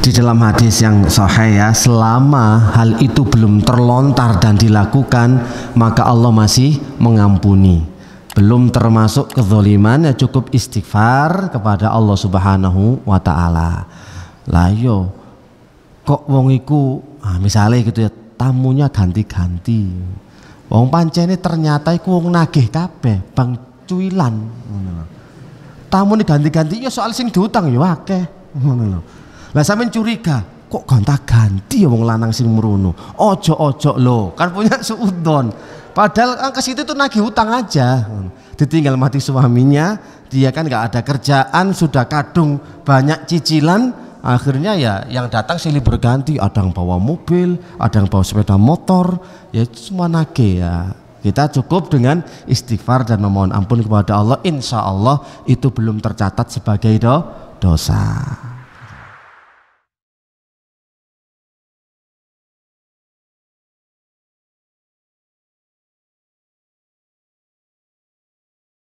di dalam hadis yang sahih ya selama hal itu belum terlontar dan dilakukan maka Allah masih mengampuni belum termasuk kezoliman ya cukup istighfar kepada Allah subhanahu wa ta'ala lah yo iya, kok wong iku nah, misalnya gitu ya tamunya ganti-ganti wong ini ternyata iku wong nagih kabeh bang cuilan tamu ini ganti-ganti ya soal sing diutang ya akeh lah sampean curiga, kok gonta-ganti ya wong lanang sing mrono. Ojo-ojo lo, kan punya suudon. Padahal kan ke situ tuh nagih utang aja. Ditinggal mati suaminya, dia kan nggak ada kerjaan, sudah kadung banyak cicilan, akhirnya ya yang datang silih berganti, ada yang bawa mobil, ada yang bawa sepeda motor, ya semua nage ya. Kita cukup dengan istighfar dan memohon ampun kepada Allah, insya Allah itu belum tercatat sebagai do, dosa.